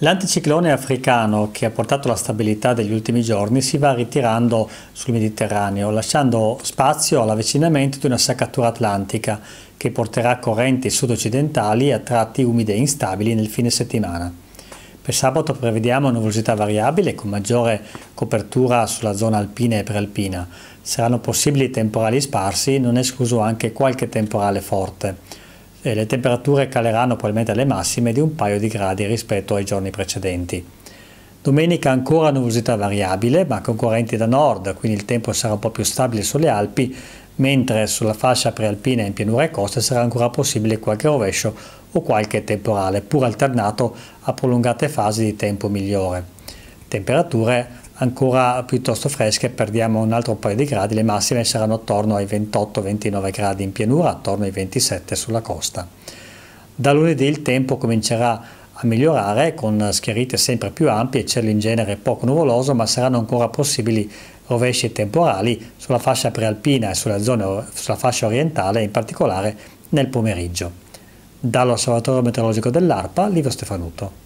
L'anticiclone africano che ha portato alla stabilità degli ultimi giorni si va ritirando sul Mediterraneo, lasciando spazio all'avvicinamento di una saccatura atlantica che porterà correnti sud-occidentali a tratti umide e instabili nel fine settimana. Per sabato prevediamo nuvolosità variabile con maggiore copertura sulla zona alpina e prealpina. Saranno possibili temporali sparsi, non escluso anche qualche temporale forte e le temperature caleranno probabilmente alle massime di un paio di gradi rispetto ai giorni precedenti. Domenica ancora nuvosità variabile, ma con correnti da nord, quindi il tempo sarà un po' più stabile sulle Alpi, mentre sulla fascia prealpina in pianura e costa sarà ancora possibile qualche rovescio o qualche temporale, pur alternato a prolungate fasi di tempo migliore. Temperature ancora piuttosto fresche, perdiamo un altro paio di gradi, le massime saranno attorno ai 28-29 gradi in pianura, attorno ai 27 sulla costa. Da lunedì il tempo comincerà a migliorare con schiarite sempre più ampie, cielo in genere poco nuvoloso, ma saranno ancora possibili rovesci temporali sulla fascia prealpina e sulla, zona, sulla fascia orientale, in particolare nel pomeriggio. Dall'Osservatorio Meteorologico dell'ARPA, Livio Stefanuto.